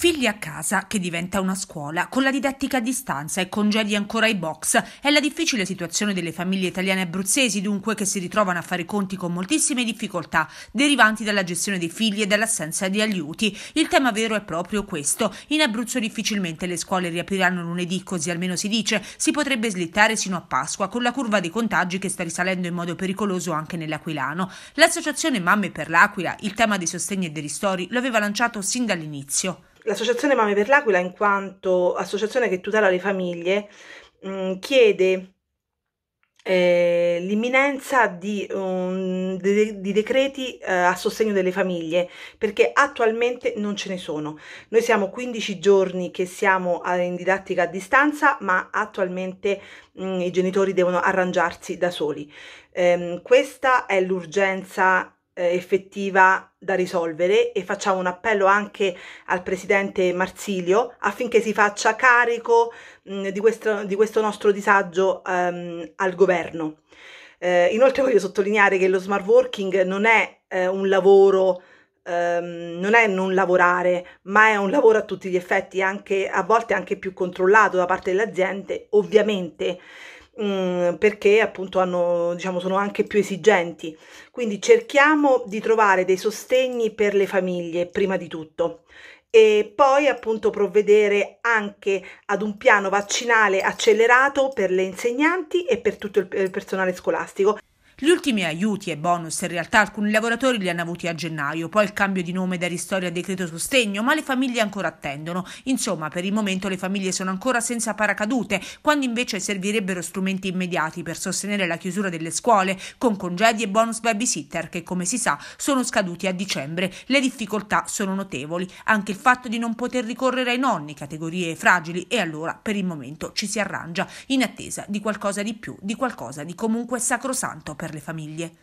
Figli a casa, che diventa una scuola, con la didattica a distanza e congedi ancora ai box, è la difficile situazione delle famiglie italiane abruzzesi dunque che si ritrovano a fare conti con moltissime difficoltà derivanti dalla gestione dei figli e dall'assenza di aiuti. Il tema vero è proprio questo. In Abruzzo difficilmente le scuole riapriranno lunedì, così almeno si dice, si potrebbe slittare sino a Pasqua con la curva dei contagi che sta risalendo in modo pericoloso anche nell'Aquilano. L'associazione Mamme per l'Aquila il tema dei sostegni e dei ristori lo aveva lanciato sin dall'inizio l'associazione Mame per l'Aquila, in quanto associazione che tutela le famiglie, mh, mm, chiede eh, l'imminenza di, um, di, di decreti eh, a sostegno delle famiglie perché attualmente non ce ne sono. Noi siamo 15 giorni che siamo eh, in didattica a distanza, ma attualmente mh, mm, i genitori devono arrangiarsi da soli. Eh, questa è l'urgenza eh, effettiva da risolvere e facciamo un appello anche al presidente Marsilio affinché si faccia carico mh, mm, di, questo, di, questo, nostro disagio ehm, al governo. Eh, inoltre voglio sottolineare che lo smart working non è eh, un lavoro Um, non è non lavorare, ma è un lavoro a tutti gli effetti, anche, a volte anche più controllato da parte delle aziende, ovviamente perché appunto hanno, diciamo, sono anche più esigenti. Quindi cerchiamo di trovare dei sostegni per le famiglie prima di tutto e poi appunto provvedere anche ad un piano vaccinale accelerato per le insegnanti e per tutto il eh, personale scolastico. Gli ultimi aiuti e bonus in realtà alcuni lavoratori li hanno avuti a gennaio, poi il cambio di nome da ristoria a decreto sostegno, ma le famiglie ancora attendono. Insomma, per il momento le famiglie sono ancora senza paracadute, quando invece servirebbero strumenti immediati per sostenere la chiusura delle scuole, con congedi e bonus babysitter che, come si sa, sono scaduti a dicembre. Le difficoltà sono notevoli, anche il fatto di non poter ricorrere ai nonni, categorie fragili, e allora per il momento ci si arrangia, in attesa di qualcosa di più, di qualcosa di comunque sacrosanto per per le famiglie.